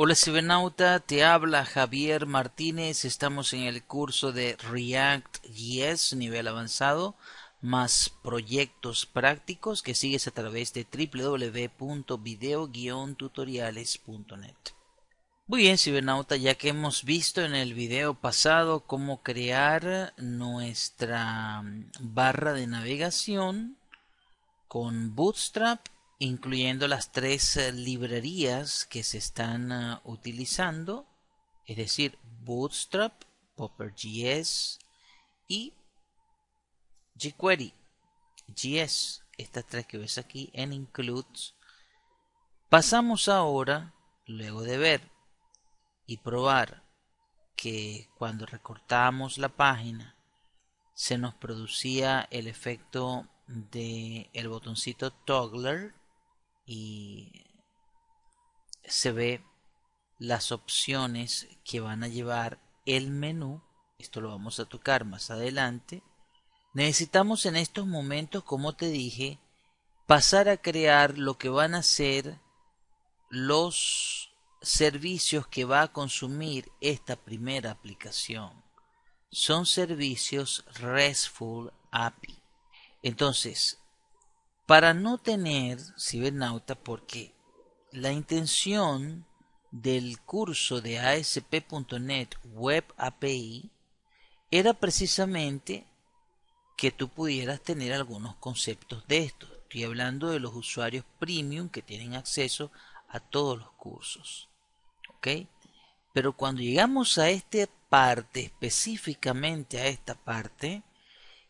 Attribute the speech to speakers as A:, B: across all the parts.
A: Hola cibernauta, te habla Javier Martínez, estamos en el curso de React 10 nivel avanzado más proyectos prácticos que sigues a través de www.video-tutoriales.net. Muy bien cibernauta, ya que hemos visto en el video pasado cómo crear nuestra barra de navegación con Bootstrap incluyendo las tres eh, librerías que se están eh, utilizando, es decir, Bootstrap, PopperJS y jQuery.js, estas tres que ves aquí en includes. Pasamos ahora, luego de ver y probar que cuando recortamos la página se nos producía el efecto de el botoncito toggler y se ve las opciones que van a llevar el menú. Esto lo vamos a tocar más adelante. Necesitamos en estos momentos, como te dije, pasar a crear lo que van a ser los servicios que va a consumir esta primera aplicación. Son servicios RESTful API. Entonces, para no tener cibernauta porque la intención del curso de ASP.NET Web API era precisamente que tú pudieras tener algunos conceptos de esto. Estoy hablando de los usuarios premium que tienen acceso a todos los cursos. ¿Ok? Pero cuando llegamos a esta parte, específicamente a esta parte,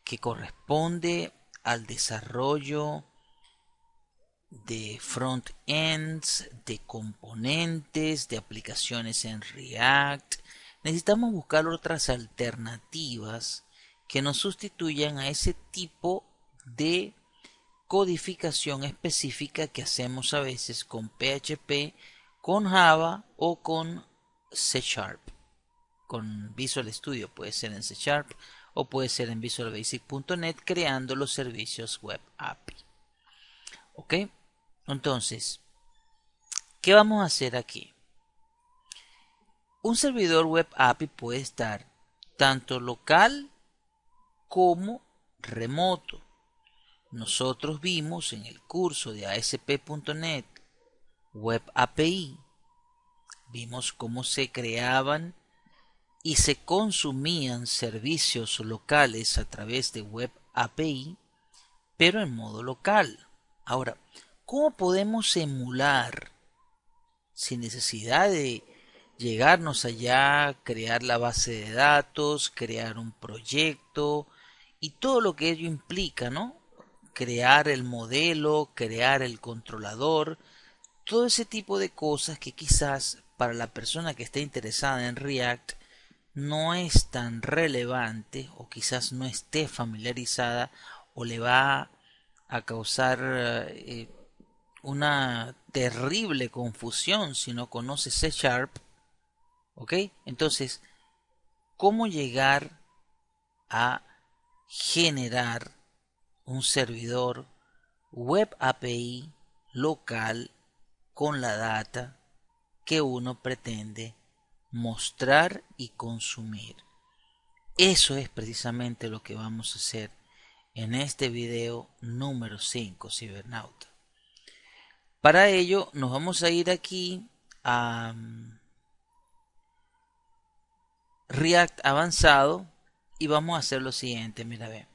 A: que corresponde al desarrollo de front ends, de componentes, de aplicaciones en React. Necesitamos buscar otras alternativas que nos sustituyan a ese tipo de codificación específica que hacemos a veces con PHP, con Java o con C Sharp. Con Visual Studio puede ser en C Sharp o puede ser en Visual visualbasic.net creando los servicios web API. ¿Ok? Entonces, ¿qué vamos a hacer aquí? Un servidor web API puede estar tanto local como remoto. Nosotros vimos en el curso de ASP.NET Web API, vimos cómo se creaban y se consumían servicios locales a través de Web API, pero en modo local. Ahora, ¿Cómo podemos emular sin necesidad de llegarnos allá, crear la base de datos, crear un proyecto y todo lo que ello implica, ¿no? Crear el modelo, crear el controlador, todo ese tipo de cosas que quizás para la persona que esté interesada en React no es tan relevante o quizás no esté familiarizada o le va a causar eh, una terrible confusión si no conoces C Sharp. ¿Ok? Entonces, ¿cómo llegar a generar un servidor web API local con la data que uno pretende mostrar y consumir? Eso es precisamente lo que vamos a hacer en este video número 5, cibernauta. Para ello nos vamos a ir aquí a um, React avanzado y vamos a hacer lo siguiente, mira ve.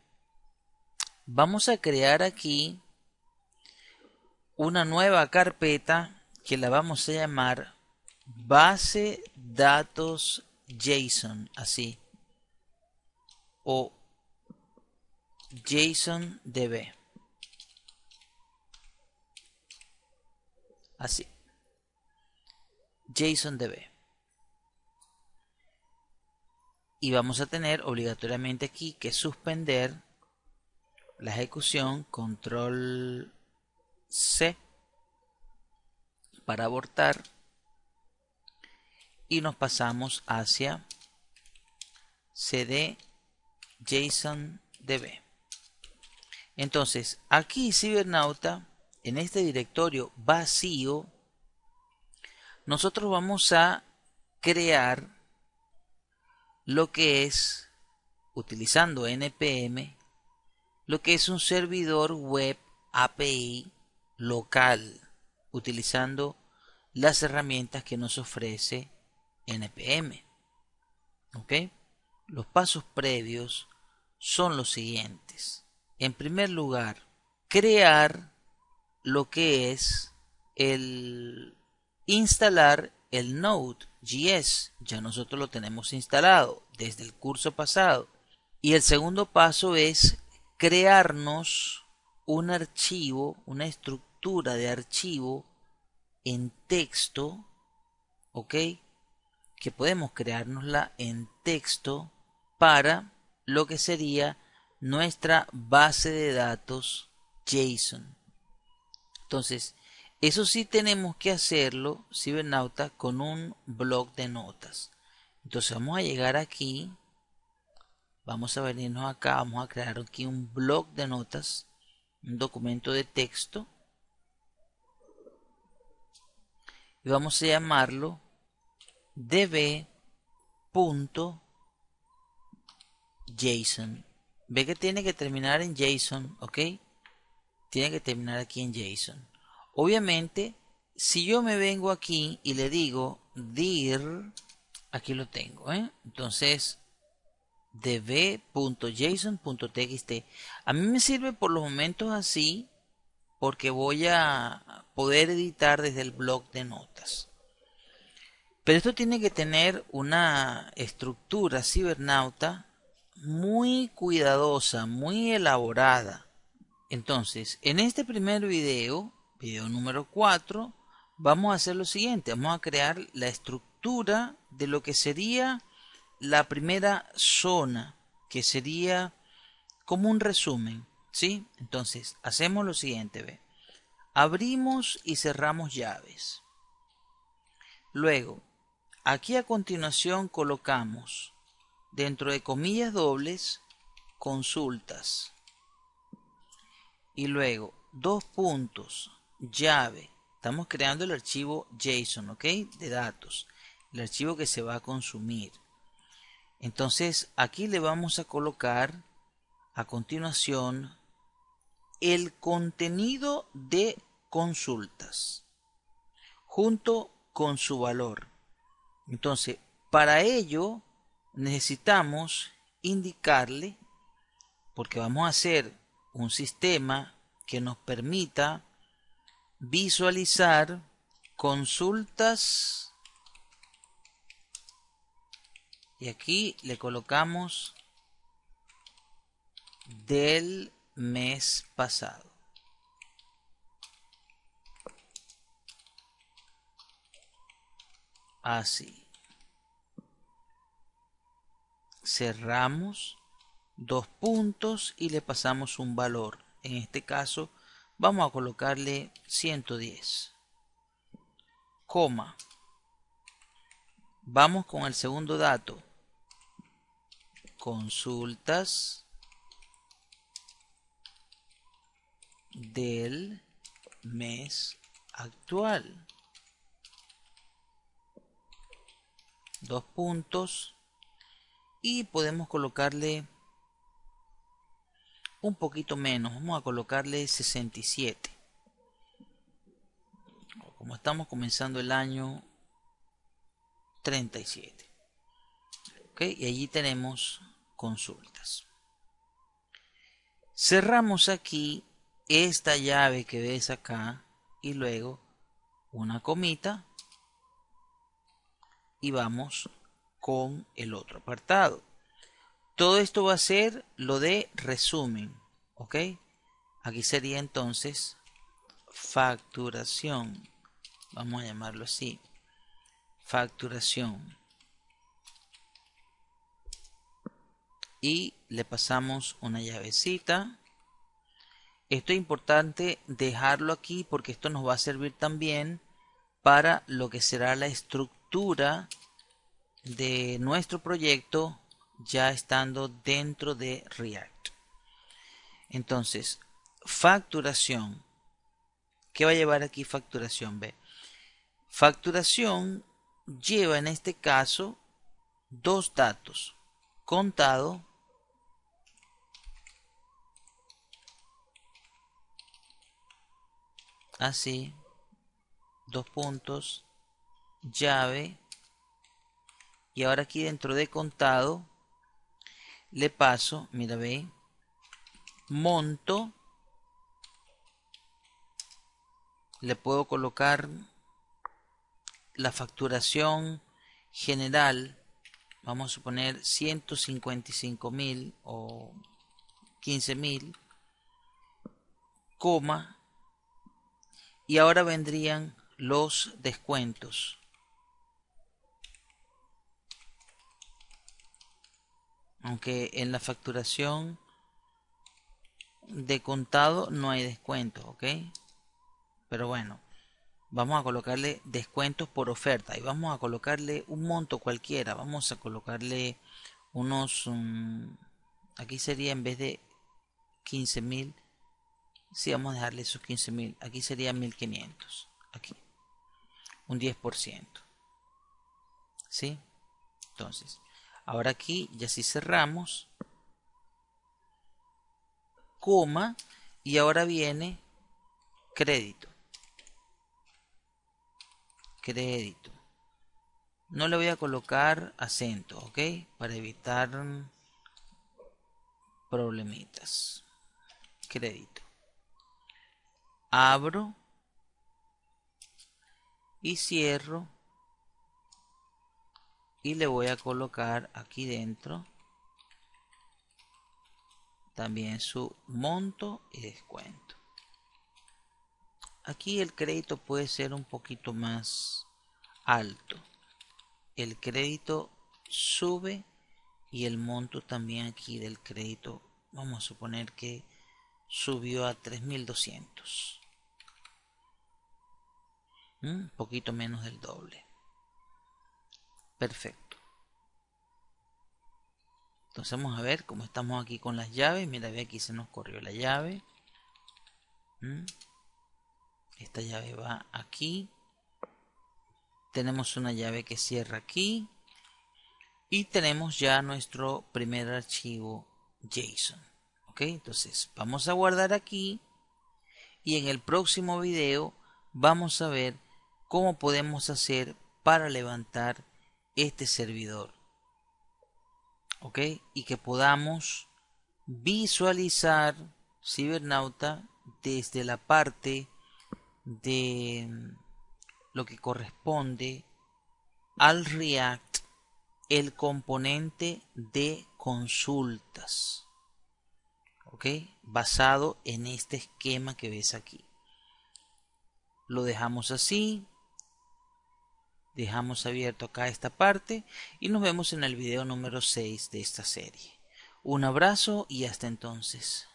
A: Vamos a crear aquí una nueva carpeta que la vamos a llamar base datos JSON, así. O JSON DB. Así. JSON-DB. Y vamos a tener obligatoriamente aquí que suspender la ejecución control C para abortar y nos pasamos hacia cd json db entonces aquí cibernauta en este directorio vacío, nosotros vamos a crear lo que es, utilizando npm, lo que es un servidor web API local, utilizando las herramientas que nos ofrece npm. ¿Ok? Los pasos previos son los siguientes. En primer lugar, crear lo que es el instalar el Node.js. Ya nosotros lo tenemos instalado desde el curso pasado. Y el segundo paso es crearnos un archivo, una estructura de archivo en texto, ¿ok? Que podemos crearnosla en texto para lo que sería nuestra base de datos JSON. Entonces, eso sí tenemos que hacerlo, cibernauta, con un blog de notas. Entonces vamos a llegar aquí, vamos a venirnos acá, vamos a crear aquí un blog de notas, un documento de texto. Y vamos a llamarlo db.json. Ve que tiene que terminar en JSON, ¿ok? tiene que terminar aquí en JSON. Obviamente, si yo me vengo aquí y le digo dir, aquí lo tengo, ¿eh? Entonces, db.json.txt. A mí me sirve por los momentos así, porque voy a poder editar desde el blog de notas. Pero esto tiene que tener una estructura cibernauta muy cuidadosa, muy elaborada entonces, en este primer video, video número 4, vamos a hacer lo siguiente. Vamos a crear la estructura de lo que sería la primera zona, que sería como un resumen. ¿sí? Entonces, hacemos lo siguiente. Abrimos y cerramos llaves. Luego, aquí a continuación colocamos dentro de comillas dobles consultas y luego dos puntos llave estamos creando el archivo JSON ok de datos el archivo que se va a consumir entonces aquí le vamos a colocar a continuación el contenido de consultas junto con su valor entonces para ello necesitamos indicarle porque vamos a hacer un sistema que nos permita visualizar consultas y aquí le colocamos del mes pasado. Así. Cerramos dos puntos y le pasamos un valor. En este caso vamos a colocarle 110. Coma. Vamos con el segundo dato. Consultas del mes actual. Dos puntos. Y podemos colocarle un poquito menos, vamos a colocarle 67. Como estamos comenzando el año 37. Y allí tenemos consultas. Cerramos aquí esta llave que ves acá y luego una comita y vamos con el otro apartado. Todo esto va a ser lo de resumen, ¿ok? Aquí sería entonces facturación, vamos a llamarlo así, facturación. Y le pasamos una llavecita. Esto es importante dejarlo aquí porque esto nos va a servir también para lo que será la estructura de nuestro proyecto ya estando dentro de React. Entonces, facturación. ¿Qué va a llevar aquí facturación B? Facturación lleva en este caso dos datos, contado así, dos puntos, llave, y ahora aquí dentro de contado le paso, mira, ve, monto, le puedo colocar la facturación general, vamos a suponer 155 mil o 15 mil, coma, y ahora vendrían los descuentos. aunque en la facturación de contado no hay descuento, ¿ok? Pero bueno, vamos a colocarle descuentos por oferta y vamos a colocarle un monto cualquiera, vamos a colocarle unos, mm, aquí sería en vez de 15.000 si sí, vamos a dejarle esos 15.000 aquí sería 1500, aquí, un 10%, ¿sí? Entonces, Ahora aquí, ya así cerramos. Coma. Y ahora viene crédito. Crédito. No le voy a colocar acento, ¿ok? Para evitar problemitas. Crédito. Abro y cierro y le voy a colocar aquí dentro también su monto y descuento aquí el crédito puede ser un poquito más alto el crédito sube y el monto también aquí del crédito vamos a suponer que subió a 3200 un poquito menos del doble Perfecto. Entonces vamos a ver cómo estamos aquí con las llaves. Mira, ve aquí se nos corrió la llave. ¿Mm? Esta llave va aquí. Tenemos una llave que cierra aquí. Y tenemos ya nuestro primer archivo JSON. ¿Ok? Entonces vamos a guardar aquí. Y en el próximo video vamos a ver cómo podemos hacer para levantar este servidor. ¿Ok? Y que podamos visualizar cibernauta desde la parte de mm, lo que corresponde al React el componente de consultas. ¿Ok? Basado en este esquema que ves aquí. Lo dejamos así. Dejamos abierto acá esta parte y nos vemos en el video número 6 de esta serie. Un abrazo y hasta entonces.